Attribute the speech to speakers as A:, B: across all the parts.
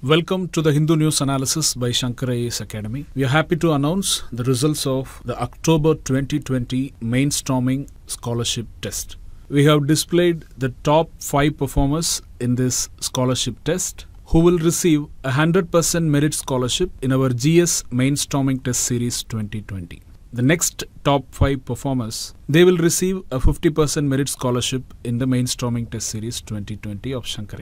A: Welcome to the Hindu News Analysis by Shankar Academy. We are happy to announce the results of the October 2020 Mainstorming Scholarship Test. We have displayed the top 5 performers in this scholarship test who will receive a 100% merit scholarship in our GS Mainstorming Test Series 2020. The next top 5 performers, they will receive a 50% merit scholarship in the Mainstorming Test Series 2020 of Shankar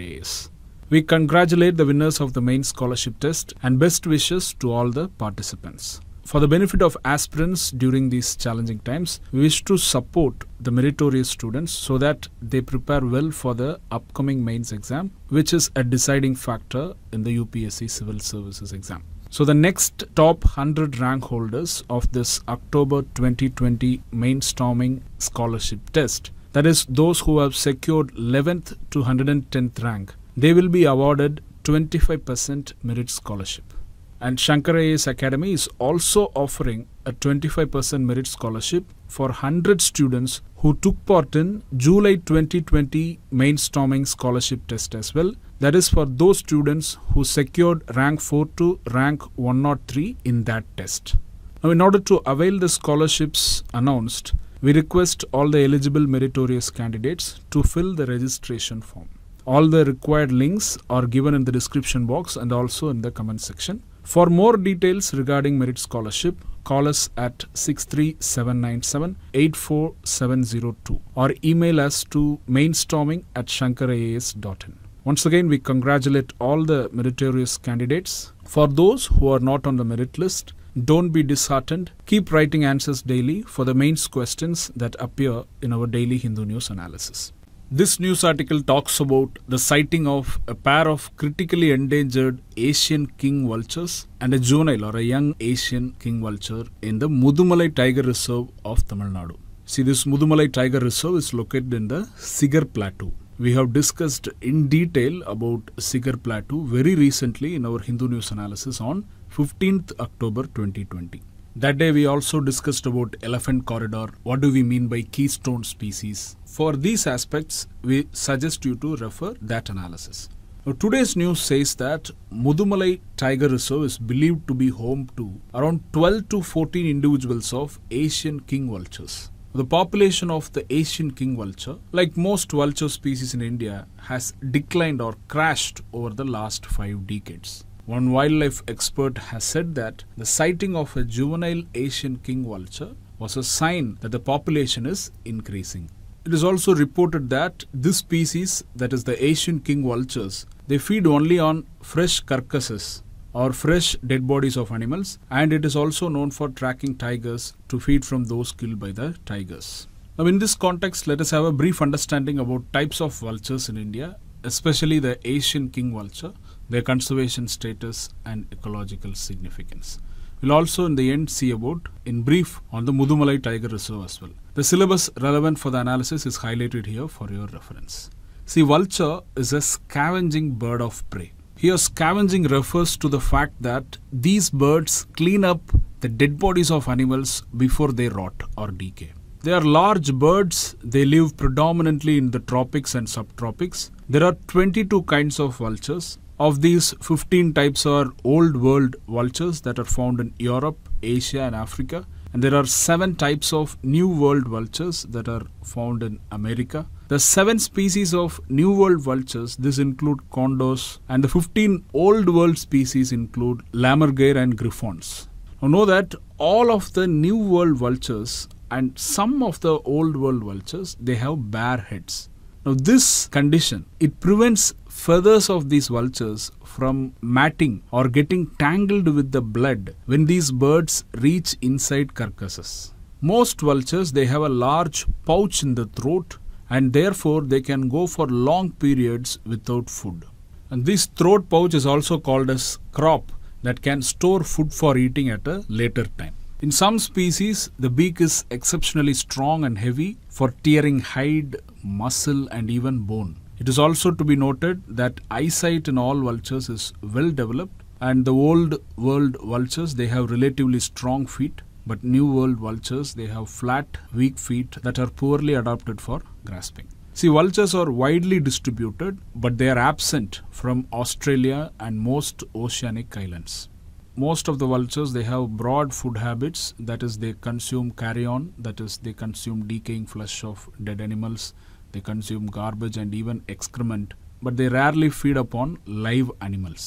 A: we congratulate the winners of the main scholarship test and best wishes to all the participants. For the benefit of aspirants during these challenging times, we wish to support the meritorious students so that they prepare well for the upcoming mains exam, which is a deciding factor in the UPSC Civil Services exam. So the next top 100 rank holders of this October 2020 Mainstorming Scholarship Test, that is those who have secured 11th to 110th rank they will be awarded 25% merit scholarship. And Shankar AS Academy is also offering a 25% merit scholarship for 100 students who took part in July 2020 Mainstorming Scholarship Test as well. That is for those students who secured rank 4 to rank 103 in that test. Now, in order to avail the scholarships announced, we request all the eligible meritorious candidates to fill the registration form. All the required links are given in the description box and also in the comment section. For more details regarding merit scholarship, call us at 63797-84702 or email us to mainstorming at shankaraas.in. Once again, we congratulate all the meritorious candidates. For those who are not on the merit list, don't be disheartened. Keep writing answers daily for the mains questions that appear in our daily Hindu news analysis. This news article talks about the sighting of a pair of critically endangered Asian king vultures and a juvenile or a young Asian king vulture in the Mudumalai Tiger Reserve of Tamil Nadu. See, this Mudumalai Tiger Reserve is located in the Sigar Plateau. We have discussed in detail about Sigar Plateau very recently in our Hindu news analysis on 15th October 2020. That day we also discussed about elephant corridor, what do we mean by keystone species, for these aspects, we suggest you to refer that analysis. Now, today's news says that Mudumalai Tiger Reserve is believed to be home to around 12 to 14 individuals of Asian king vultures. The population of the Asian king vulture, like most vulture species in India, has declined or crashed over the last five decades. One wildlife expert has said that the sighting of a juvenile Asian king vulture was a sign that the population is increasing. It is also reported that this species, that is the Asian king vultures, they feed only on fresh carcasses or fresh dead bodies of animals and it is also known for tracking tigers to feed from those killed by the tigers. Now in this context, let us have a brief understanding about types of vultures in India, especially the Asian king vulture, their conservation status and ecological significance. We'll also in the end see about in brief on the Mudumalai Tiger Reserve as well. The syllabus relevant for the analysis is highlighted here for your reference. See, vulture is a scavenging bird of prey. Here, scavenging refers to the fact that these birds clean up the dead bodies of animals before they rot or decay. They are large birds. They live predominantly in the tropics and subtropics. There are 22 kinds of vultures. Of these, 15 types are old world vultures that are found in Europe, Asia, and Africa. And there are seven types of new world vultures that are found in America. The seven species of new world vultures, this include condors, and the 15 old world species include lammergeier and griffons. Now know that all of the new world vultures and some of the old world vultures, they have bare heads. Now this condition, it prevents feathers of these vultures from matting or getting tangled with the blood when these birds reach inside carcasses. Most vultures they have a large pouch in the throat and therefore they can go for long periods without food. And this throat pouch is also called as crop that can store food for eating at a later time. In some species, the beak is exceptionally strong and heavy for tearing hide, muscle and even bone. It is also to be noted that eyesight in all vultures is well developed and the old world vultures they have relatively strong feet but new world vultures they have flat weak feet that are poorly adapted for grasping. See vultures are widely distributed but they are absent from Australia and most oceanic islands most of the vultures they have broad food habits that is they consume carrion that is they consume decaying flesh of dead animals they consume garbage and even excrement, but they rarely feed upon live animals.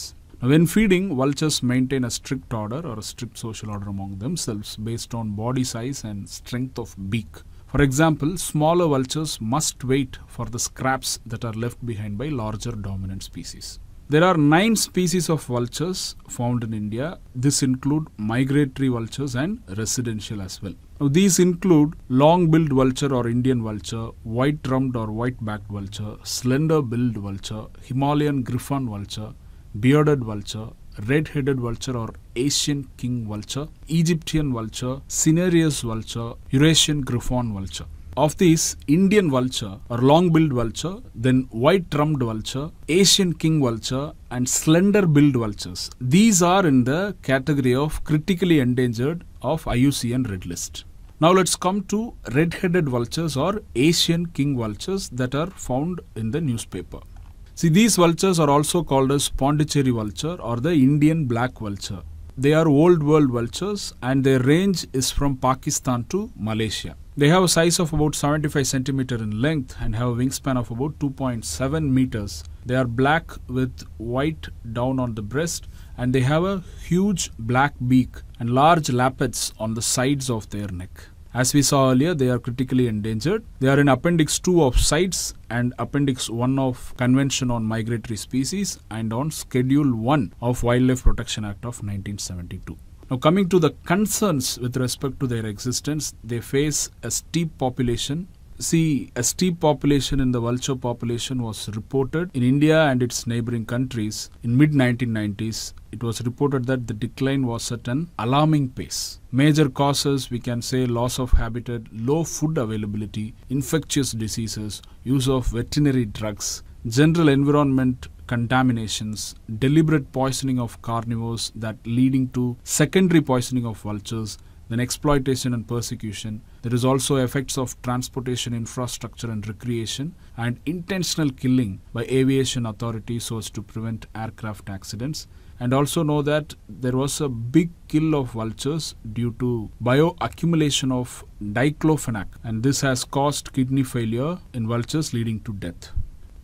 A: when feeding, vultures maintain a strict order or a strict social order among themselves based on body size and strength of beak. For example, smaller vultures must wait for the scraps that are left behind by larger dominant species. There are nine species of vultures found in India. This include migratory vultures and residential as well. Now these include long-billed vulture or Indian vulture, white rumped or white-backed vulture, slender-billed vulture, Himalayan griffon vulture, bearded vulture, red-headed vulture or Asian king vulture, Egyptian vulture, cinereus vulture, Eurasian griffon vulture. Of these, Indian vulture or long-billed vulture, then white rumped vulture, Asian king vulture and slender-billed vultures. These are in the category of critically endangered of IUCN Red List. Now let's come to red-headed vultures or Asian king vultures that are found in the newspaper. See, these vultures are also called as Pondicherry vulture or the Indian black vulture. They are old world vultures and their range is from Pakistan to Malaysia. They have a size of about 75 centimeter in length and have a wingspan of about 2.7 meters. They are black with white down on the breast and they have a huge black beak and large lappets on the sides of their neck. As we saw earlier, they are critically endangered. They are in Appendix 2 of Sites and Appendix 1 of Convention on Migratory Species and on Schedule 1 of Wildlife Protection Act of 1972. Now, coming to the concerns with respect to their existence, they face a steep population, See, a steep population in the vulture population was reported in India and its neighboring countries in mid 1990s. It was reported that the decline was at an alarming pace. Major causes we can say loss of habitat, low food availability, infectious diseases, use of veterinary drugs, general environment contaminations, deliberate poisoning of carnivores that leading to secondary poisoning of vultures, then exploitation and persecution. There is also effects of transportation infrastructure and recreation and intentional killing by aviation authorities so as to prevent aircraft accidents. And also know that there was a big kill of vultures due to bioaccumulation of diclofenac and this has caused kidney failure in vultures leading to death.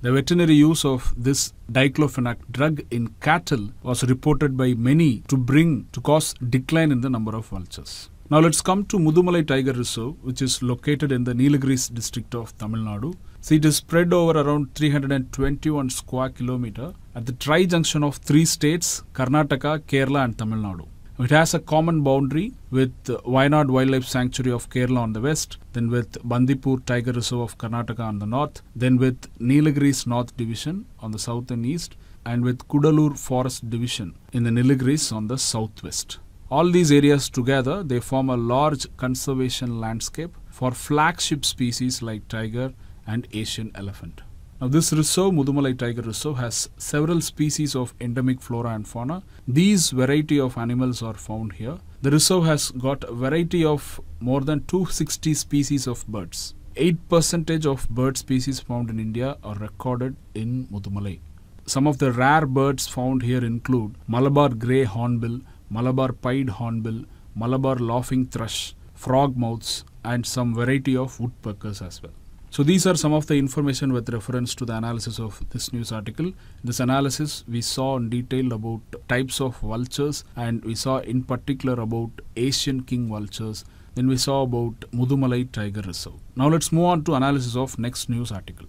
A: The veterinary use of this diclofenac drug in cattle was reported by many to bring to cause decline in the number of vultures. Now let's come to Mudumalai Tiger Reserve, which is located in the Nilgiris district of Tamil Nadu. See, it is spread over around 321 square kilometer at the tri-junction of three states, Karnataka, Kerala and Tamil Nadu. It has a common boundary with Wayanad Wildlife Sanctuary of Kerala on the west, then with Bandipur Tiger Reserve of Karnataka on the north, then with Nilgiris North Division on the south and east, and with Kudalur Forest Division in the Nilgiris on the southwest. All these areas together, they form a large conservation landscape for flagship species like tiger and Asian elephant. Now this reserve, Mudumalai Tiger Reserve, has several species of endemic flora and fauna. These variety of animals are found here. The reserve has got a variety of more than 260 species of birds. 8% of bird species found in India are recorded in Mudumalai. Some of the rare birds found here include Malabar grey hornbill, Malabar pied hornbill, Malabar laughing thrush, frog mouths, and some variety of woodpeckers as well. So these are some of the information with reference to the analysis of this news article. This analysis we saw in detail about types of vultures and we saw in particular about Asian king vultures. Then we saw about Mudumalai tiger reserve. Now let's move on to analysis of next news article.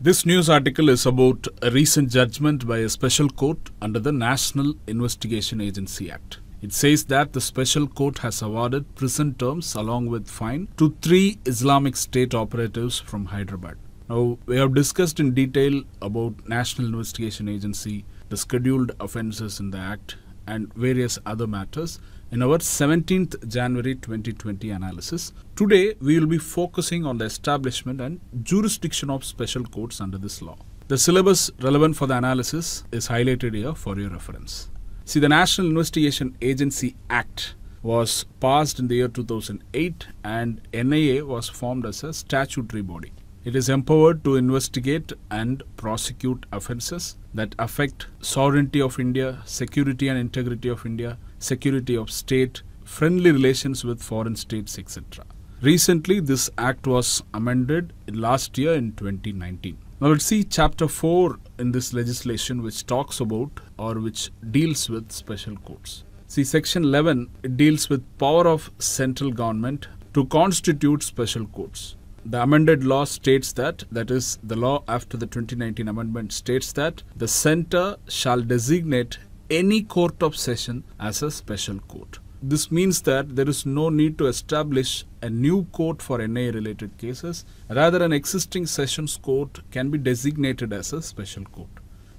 A: This news article is about a recent judgment by a special court under the National Investigation Agency Act. It says that the special court has awarded prison terms along with fine to three Islamic State operatives from Hyderabad. Now, we have discussed in detail about National Investigation Agency, the scheduled offences in the Act, and various other matters in our 17th January 2020 analysis. Today, we will be focusing on the establishment and jurisdiction of special courts under this law. The syllabus relevant for the analysis is highlighted here for your reference. See, the National Investigation Agency Act was passed in the year 2008 and NIA was formed as a statutory body. It is empowered to investigate and prosecute offences that affect sovereignty of India, security and integrity of India, security of state, friendly relations with foreign states, etc. Recently, this act was amended last year in 2019. Now let's see chapter 4 in this legislation which talks about or which deals with special courts. See section 11 it deals with power of central government to constitute special courts. The amended law states that that is the law after the 2019 amendment states that the center shall designate any court of session as a special court. This means that there is no need to establish a new court for NA related cases. Rather, an existing sessions court can be designated as a special court.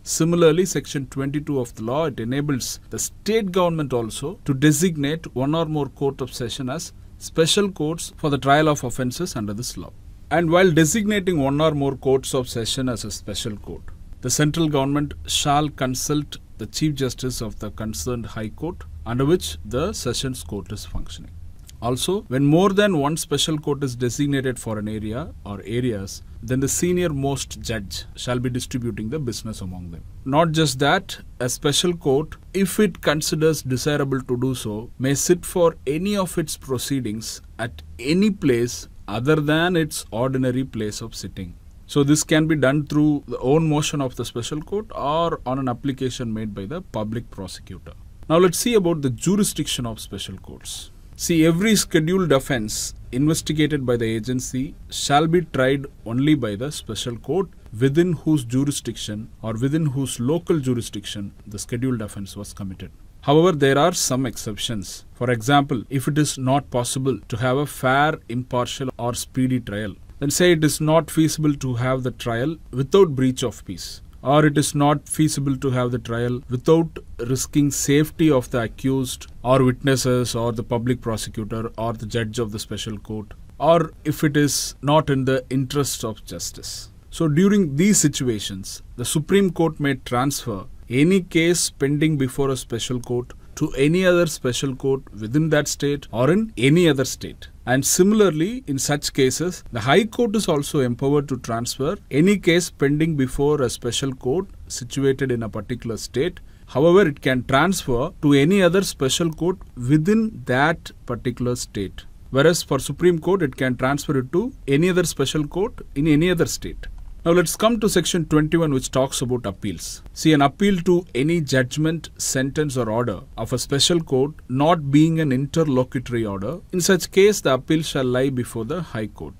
A: Similarly, Section 22 of the law, it enables the state government also to designate one or more court of session as special courts for the trial of offences under this law. And while designating one or more courts of session as a special court, the central government shall consult the Chief Justice of the concerned High Court under which the Sessions Court is functioning. Also, when more than one special court is designated for an area or areas, then the senior most judge shall be distributing the business among them. Not just that, a special court, if it considers desirable to do so, may sit for any of its proceedings at any place other than its ordinary place of sitting so this can be done through the own motion of the special court or on an application made by the public prosecutor. Now let's see about the jurisdiction of special courts. See, every scheduled offense investigated by the agency shall be tried only by the special court within whose jurisdiction or within whose local jurisdiction the scheduled offense was committed. However, there are some exceptions. For example, if it is not possible to have a fair, impartial, or speedy trial, then say it is not feasible to have the trial without breach of peace or it is not feasible to have the trial without risking safety of the accused or witnesses or the public prosecutor or the judge of the special court or if it is not in the interest of justice so during these situations the supreme court may transfer any case pending before a special court to any other special court within that state or in any other state and similarly, in such cases, the High Court is also empowered to transfer any case pending before a special court situated in a particular state. However, it can transfer to any other special court within that particular state. Whereas for Supreme Court, it can transfer it to any other special court in any other state. Now let's come to section 21 which talks about appeals. See an appeal to any judgment, sentence or order of a special court not being an interlocutory order. In such case the appeal shall lie before the High Court.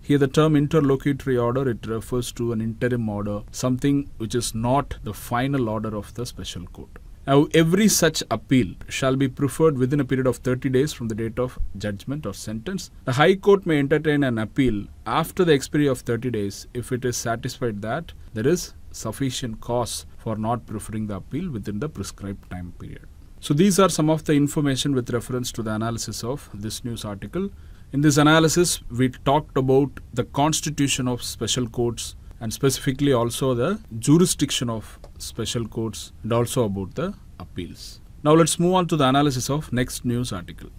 A: Here the term interlocutory order it refers to an interim order, something which is not the final order of the special court. Now, every such appeal shall be preferred within a period of 30 days from the date of judgment or sentence. The High Court may entertain an appeal after the expiry of 30 days if it is satisfied that there is sufficient cause for not preferring the appeal within the prescribed time period. So, these are some of the information with reference to the analysis of this news article. In this analysis, we talked about the constitution of special courts and specifically also the jurisdiction of special courts and also about the appeals. Now let's move on to the analysis of next news article.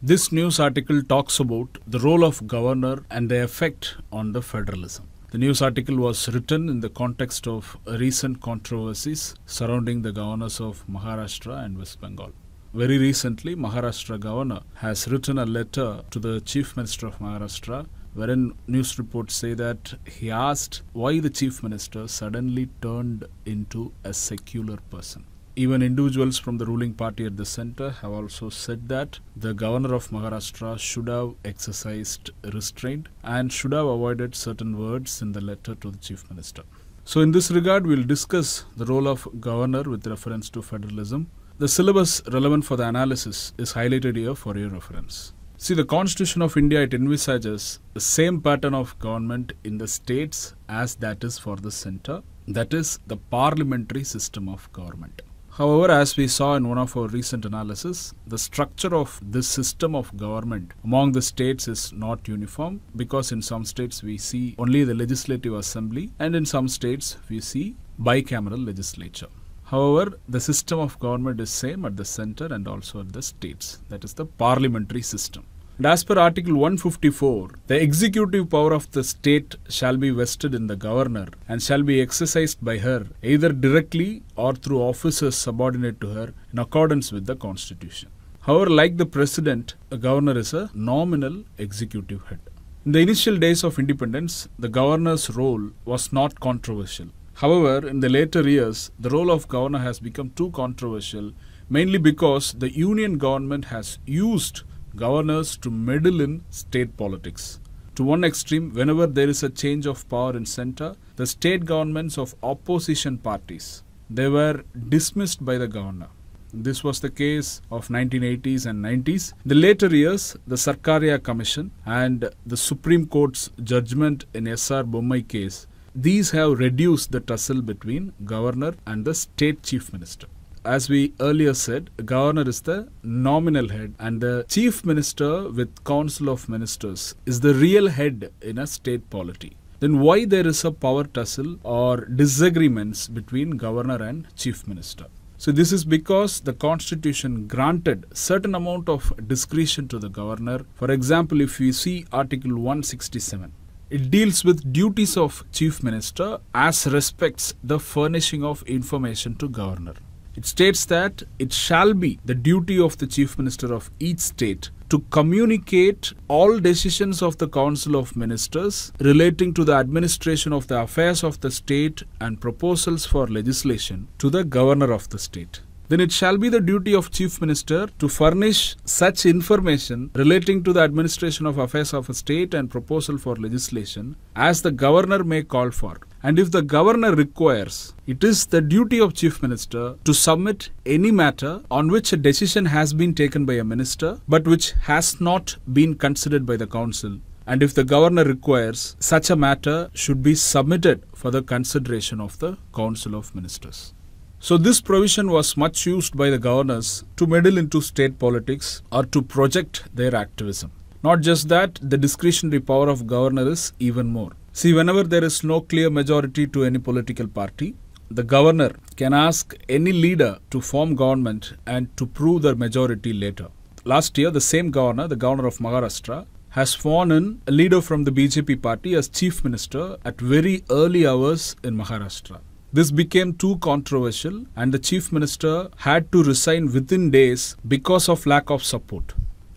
A: This news article talks about the role of governor and the effect on the federalism. The news article was written in the context of recent controversies surrounding the governors of Maharashtra and West Bengal. Very recently, Maharashtra governor has written a letter to the chief minister of Maharashtra wherein news reports say that he asked why the chief minister suddenly turned into a secular person. Even individuals from the ruling party at the center have also said that the governor of Maharashtra should have exercised restraint and should have avoided certain words in the letter to the chief minister. So, in this regard, we'll discuss the role of governor with reference to federalism. The syllabus relevant for the analysis is highlighted here for your reference. See, the Constitution of India, it envisages the same pattern of government in the states as that is for the centre, that is the parliamentary system of government. However, as we saw in one of our recent analysis, the structure of this system of government among the states is not uniform because in some states we see only the legislative assembly and in some states we see bicameral legislature. However, the system of government is same at the center and also at the states. That is the parliamentary system. And as per Article 154, the executive power of the state shall be vested in the governor and shall be exercised by her either directly or through officers subordinate to her in accordance with the constitution. However, like the president, the governor is a nominal executive head. In the initial days of independence, the governor's role was not controversial. However, in the later years, the role of governor has become too controversial, mainly because the union government has used governors to meddle in state politics. To one extreme, whenever there is a change of power in center, the state governments of opposition parties, they were dismissed by the governor. This was the case of 1980s and 90s. The later years, the Sarkaria Commission and the Supreme Court's judgment in SR Bommai case these have reduced the tussle between governor and the state chief minister. As we earlier said, governor is the nominal head and the chief minister with council of ministers is the real head in a state polity then why there is a power tussle or disagreements between governor and chief minister so this is because the constitution granted certain amount of discretion to the governor for example if we see article 167 it deals with duties of chief minister as respects the furnishing of information to governor. It states that it shall be the duty of the chief minister of each state to communicate all decisions of the Council of Ministers relating to the administration of the affairs of the state and proposals for legislation to the governor of the state then it shall be the duty of Chief Minister to furnish such information relating to the administration of affairs of a state and proposal for legislation as the Governor may call for. And if the Governor requires, it is the duty of Chief Minister to submit any matter on which a decision has been taken by a Minister but which has not been considered by the Council and if the governor requires, such a matter should be submitted for the consideration of the Council of Ministers. So this provision was much used by the governors to meddle into state politics or to project their activism. Not just that, the discretionary power of governor is even more. See, whenever there is no clear majority to any political party, the governor can ask any leader to form government and to prove their majority later. Last year, the same governor, the governor of Maharashtra, has sworn in a leader from the BJP party as chief minister at very early hours in Maharashtra. This became too controversial and the chief minister had to resign within days because of lack of support.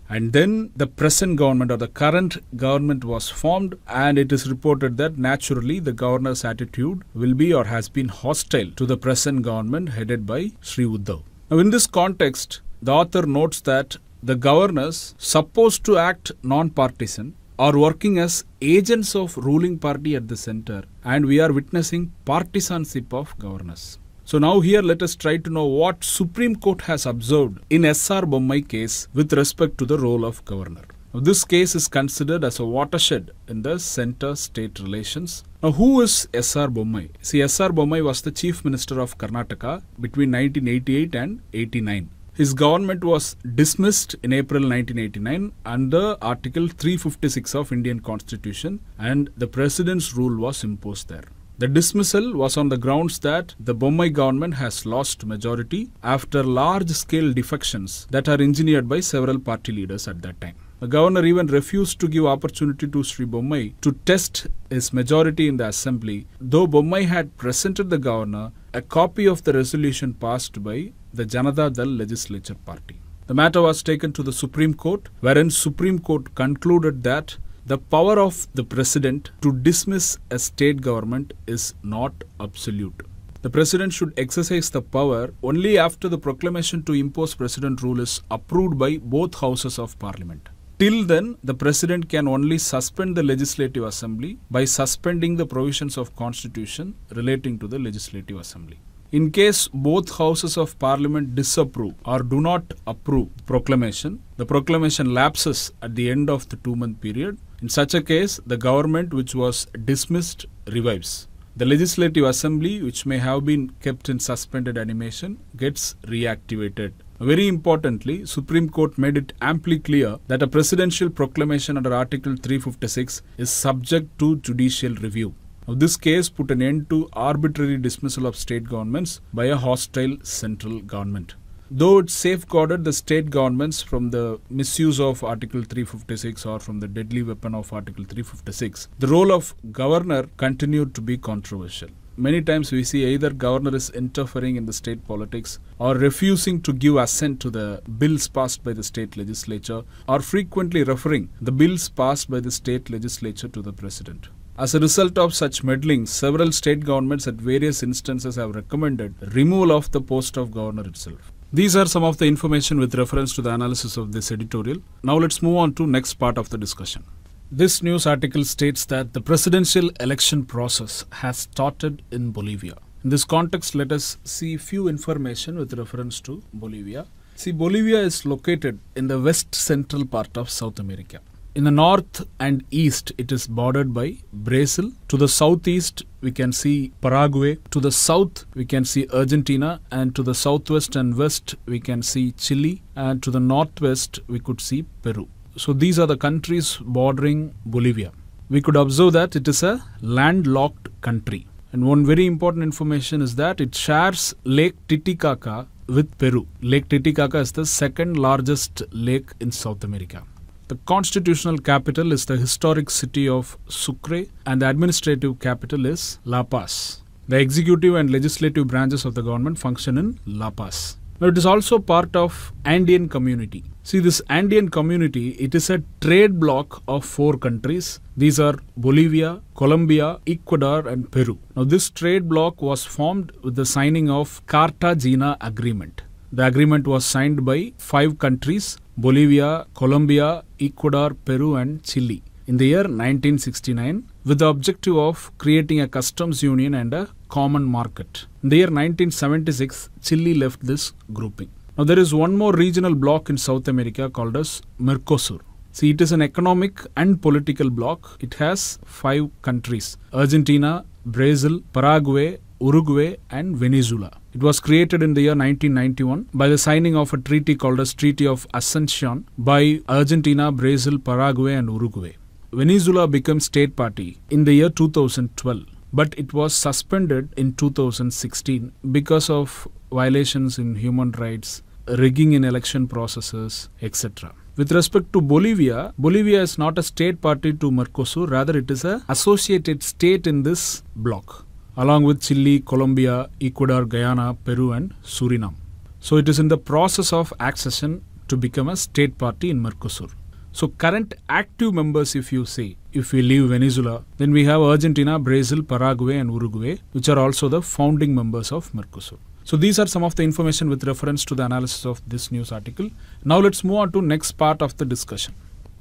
A: And then the present government or the current government was formed, and it is reported that naturally the governor's attitude will be or has been hostile to the present government headed by Sri Uddhav. Now, in this context, the author notes that the governors supposed to act non-partisan are working as agents of ruling party at the center and we are witnessing partisanship of governors. So now here let us try to know what Supreme Court has observed in SR Bommai case with respect to the role of governor. Now this case is considered as a watershed in the center-state relations. Now who is SR Bommai? See SR Bommai was the Chief Minister of Karnataka between 1988 and 89. His government was dismissed in April 1989 under Article 356 of Indian Constitution and the president's rule was imposed there. The dismissal was on the grounds that the Bombay government has lost majority after large-scale defections that are engineered by several party leaders at that time. The governor even refused to give opportunity to Sri Bombay to test his majority in the assembly, though Bombay had presented the governor a copy of the resolution passed by the Janata Dal Legislature Party. The matter was taken to the Supreme Court, wherein Supreme Court concluded that the power of the president to dismiss a state government is not absolute. The president should exercise the power only after the proclamation to impose president rule is approved by both houses of parliament. Till then, the president can only suspend the legislative assembly by suspending the provisions of constitution relating to the legislative assembly. In case both houses of parliament disapprove or do not approve proclamation, the proclamation lapses at the end of the two month period. In such a case, the government which was dismissed revives. The legislative assembly, which may have been kept in suspended animation, gets reactivated very importantly, Supreme Court made it amply clear that a presidential proclamation under Article 356 is subject to judicial review. Now, this case put an end to arbitrary dismissal of state governments by a hostile central government. Though it safeguarded the state governments from the misuse of Article 356 or from the deadly weapon of Article 356, the role of governor continued to be controversial many times we see either governor is interfering in the state politics or refusing to give assent to the bills passed by the state legislature or frequently referring the bills passed by the state legislature to the president. As a result of such meddling, several state governments at various instances have recommended removal of the post of governor itself. These are some of the information with reference to the analysis of this editorial. Now let's move on to next part of the discussion. This news article states that the presidential election process has started in Bolivia. In this context, let us see few information with reference to Bolivia. See, Bolivia is located in the west central part of South America in the north and east, it is bordered by Brazil. To the southeast, we can see Paraguay. To the south, we can see Argentina. And to the southwest and west, we can see Chile. And to the northwest, we could see Peru. So these are the countries bordering Bolivia. We could observe that it is a landlocked country. And one very important information is that it shares Lake Titicaca with Peru. Lake Titicaca is the second largest lake in South America. The constitutional capital is the historic city of Sucre and the administrative capital is La Paz. The executive and legislative branches of the government function in La Paz. Now it is also part of Andean community. See this Andean community, it is a trade bloc of four countries. These are Bolivia, Colombia, Ecuador and Peru. Now this trade bloc was formed with the signing of Cartagena Agreement. The agreement was signed by five countries Bolivia, Colombia, Ecuador, Peru, and Chile in the year 1969 with the objective of creating a customs union and a common market. In the year 1976, Chile left this grouping. Now, there is one more regional bloc in South America called as Mercosur. See, it is an economic and political bloc. It has five countries Argentina, Brazil, Paraguay, Uruguay and Venezuela. It was created in the year 1991 by the signing of a treaty called as Treaty of Ascension by Argentina, Brazil, Paraguay and Uruguay. Venezuela became state party in the year 2012 but it was suspended in 2016 because of violations in human rights, rigging in election processes, etc. With respect to Bolivia, Bolivia is not a state party to Mercosur, rather it is an associated state in this bloc along with Chile, Colombia, Ecuador, Guyana, Peru, and Suriname. So it is in the process of accession to become a state party in Mercosur. So current active members, if you say, if we leave Venezuela, then we have Argentina, Brazil, Paraguay, and Uruguay, which are also the founding members of Mercosur. So these are some of the information with reference to the analysis of this news article. Now let's move on to next part of the discussion.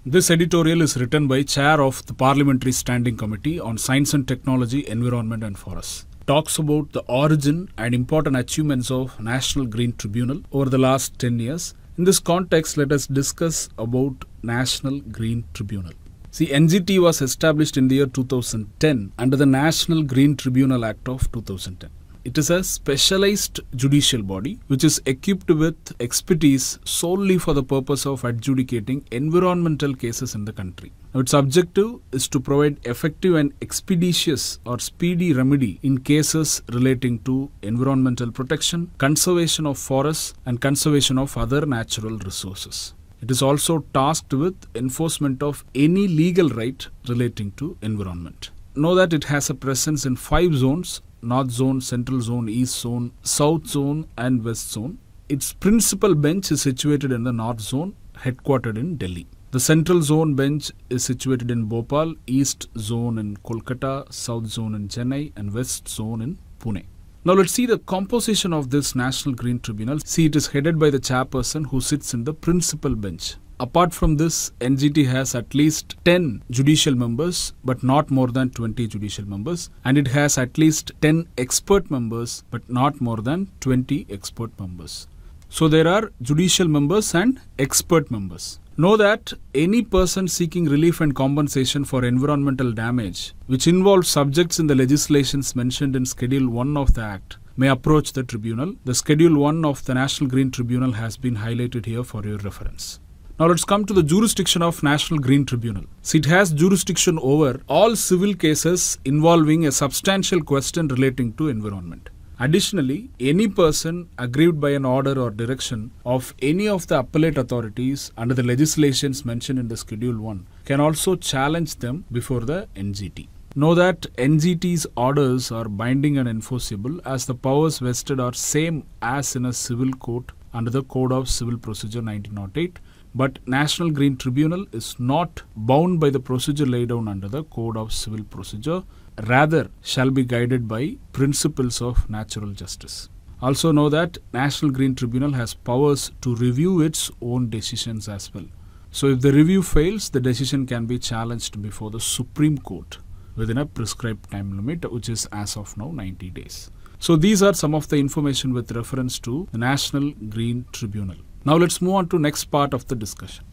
A: This editorial is written by chair of the Parliamentary Standing Committee on Science and Technology, Environment and Forests. Talks about the origin and important achievements of National Green Tribunal over the last 10 years. In this context, let us discuss about National Green Tribunal. See, NGT was established in the year 2010 under the National Green Tribunal Act of 2010. It is a specialized judicial body which is equipped with expertise solely for the purpose of adjudicating environmental cases in the country. Now, its objective is to provide effective and expeditious or speedy remedy in cases relating to environmental protection, conservation of forests, and conservation of other natural resources. It is also tasked with enforcement of any legal right relating to environment. Know that it has a presence in five zones North Zone, Central Zone, East Zone, South Zone, and West Zone. Its principal bench is situated in the North Zone, headquartered in Delhi. The Central Zone bench is situated in Bhopal, East Zone in Kolkata, South Zone in Chennai, and West Zone in Pune. Now let's see the composition of this National Green Tribunal. See, it is headed by the chairperson who sits in the principal bench. Apart from this, NGT has at least 10 judicial members, but not more than 20 judicial members. And it has at least 10 expert members, but not more than 20 expert members. So there are judicial members and expert members. Know that any person seeking relief and compensation for environmental damage, which involves subjects in the legislations mentioned in Schedule 1 of the Act, may approach the tribunal. The Schedule 1 of the National Green Tribunal has been highlighted here for your reference. Now let's come to the jurisdiction of National Green Tribunal. So it has jurisdiction over all civil cases involving a substantial question relating to environment. Additionally, any person aggrieved by an order or direction of any of the appellate authorities under the legislations mentioned in the Schedule 1 can also challenge them before the NGT. Know that NGT's orders are binding and enforceable as the powers vested are same as in a civil court under the Code of Civil Procedure 1908 but National Green Tribunal is not bound by the procedure laid down under the Code of Civil Procedure, rather shall be guided by principles of natural justice. Also know that National Green Tribunal has powers to review its own decisions as well. So if the review fails, the decision can be challenged before the Supreme Court within a prescribed time limit, which is as of now 90 days. So these are some of the information with reference to the National Green Tribunal. Now let's move on to next part of the discussion.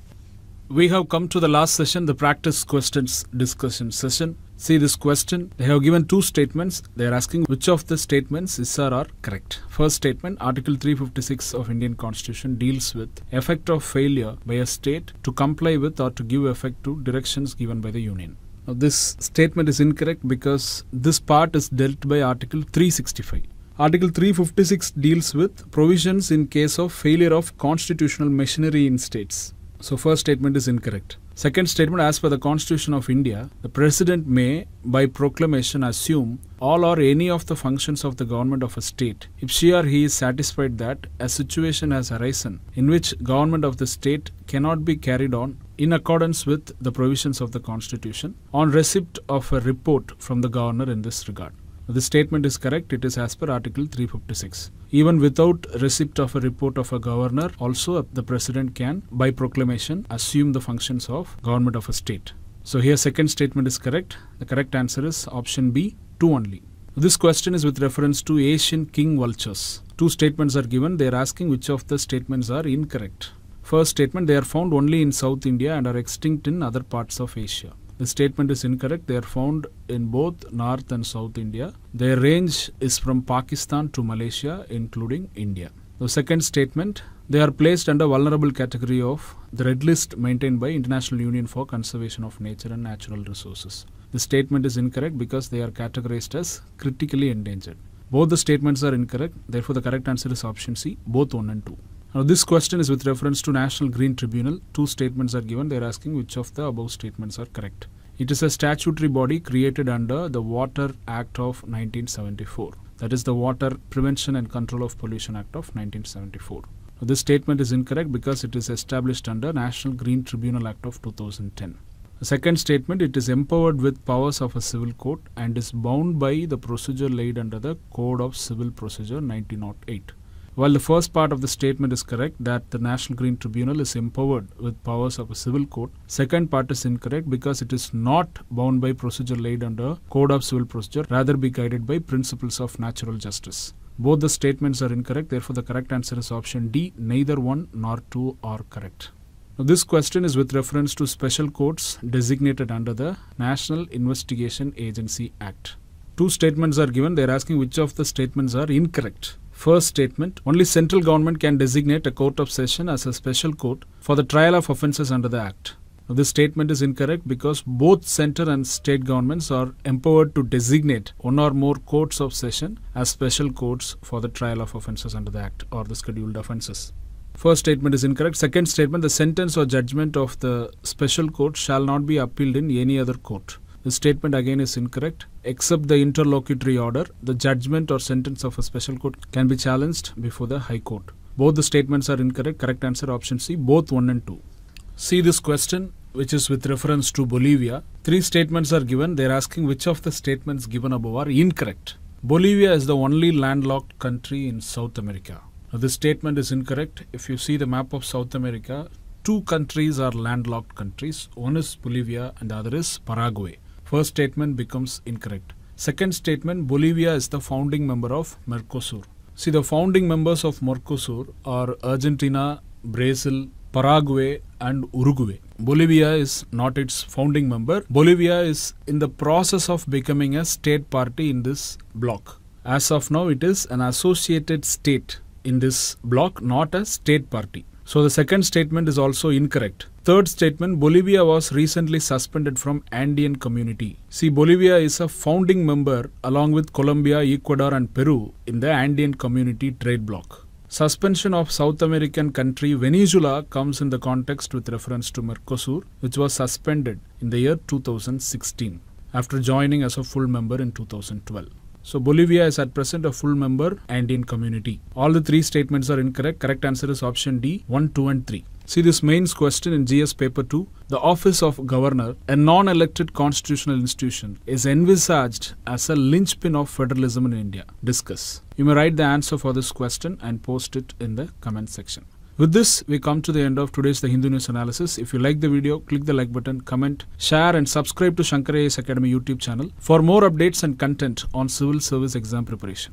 A: We have come to the last session, the practice questions discussion session. See this question, they have given two statements. They are asking which of the statements is or are correct. First statement, Article 356 of Indian Constitution deals with effect of failure by a state to comply with or to give effect to directions given by the Union. Now this statement is incorrect because this part is dealt by Article 365. Article 356 deals with provisions in case of failure of constitutional machinery in states. So first statement is incorrect. Second statement, as per the Constitution of India, the President may, by proclamation, assume all or any of the functions of the government of a state, if she or he is satisfied that a situation has arisen in which government of the state cannot be carried on in accordance with the provisions of the Constitution on receipt of a report from the governor in this regard. The statement is correct. It is as per Article 356. Even without receipt of a report of a governor, also the president can, by proclamation, assume the functions of government of a state. So here second statement is correct. The correct answer is option B, 2 only. This question is with reference to Asian king vultures. Two statements are given. They are asking which of the statements are incorrect. First statement, they are found only in South India and are extinct in other parts of Asia. The statement is incorrect. They are found in both North and South India. Their range is from Pakistan to Malaysia, including India. The second statement, they are placed under vulnerable category of the red list maintained by International Union for Conservation of Nature and Natural Resources. The statement is incorrect because they are categorized as critically endangered. Both the statements are incorrect. Therefore, the correct answer is option C, both 1 and 2. Now this question is with reference to National Green Tribunal. Two statements are given. They are asking which of the above statements are correct. It is a statutory body created under the Water Act of 1974. That is the Water Prevention and Control of Pollution Act of 1974. Now this statement is incorrect because it is established under National Green Tribunal Act of 2010. The second statement, it is empowered with powers of a civil court and is bound by the procedure laid under the Code of Civil Procedure 1908. While the first part of the statement is correct that the National Green Tribunal is empowered with powers of a civil court, second part is incorrect because it is not bound by procedure laid under Code of Civil Procedure, rather be guided by principles of natural justice. Both the statements are incorrect, therefore the correct answer is option D, neither one nor two are correct. Now, this question is with reference to special courts designated under the National Investigation Agency Act. Two statements are given, they are asking which of the statements are incorrect. First statement Only central government can designate a court of session as a special court for the trial of offences under the Act. Now, this statement is incorrect because both centre and state governments are empowered to designate one or more courts of session as special courts for the trial of offences under the Act or the scheduled offences. First statement is incorrect. Second statement the sentence or judgment of the special court shall not be appealed in any other court the statement again is incorrect. Except the interlocutory order, the judgment or sentence of a special court can be challenged before the High Court. Both the statements are incorrect. Correct answer option C, both 1 and 2. See this question which is with reference to Bolivia. Three statements are given. They're asking which of the statements given above are incorrect. Bolivia is the only landlocked country in South America. Now, this statement is incorrect. If you see the map of South America, two countries are landlocked countries. One is Bolivia and the other is Paraguay. First statement becomes incorrect. Second statement Bolivia is the founding member of Mercosur. See, the founding members of Mercosur are Argentina, Brazil, Paraguay, and Uruguay. Bolivia is not its founding member. Bolivia is in the process of becoming a state party in this bloc. As of now, it is an associated state in this bloc, not a state party. So, the second statement is also incorrect third statement, Bolivia was recently suspended from Andean community. See, Bolivia is a founding member along with Colombia, Ecuador and Peru in the Andean community trade bloc. Suspension of South American country Venezuela comes in the context with reference to Mercosur, which was suspended in the year 2016 after joining as a full member in 2012. So Bolivia is at present a full member Andean community. All the three statements are incorrect. Correct answer is option D, 1, 2 and 3. See this mains question in GS paper 2. The office of governor, a non-elected constitutional institution, is envisaged as a linchpin of federalism in India. Discuss. You may write the answer for this question and post it in the comment section. With this, we come to the end of today's The Hindu News Analysis. If you like the video, click the like button, comment, share and subscribe to Shankar Academy YouTube channel for more updates and content on civil service exam preparation.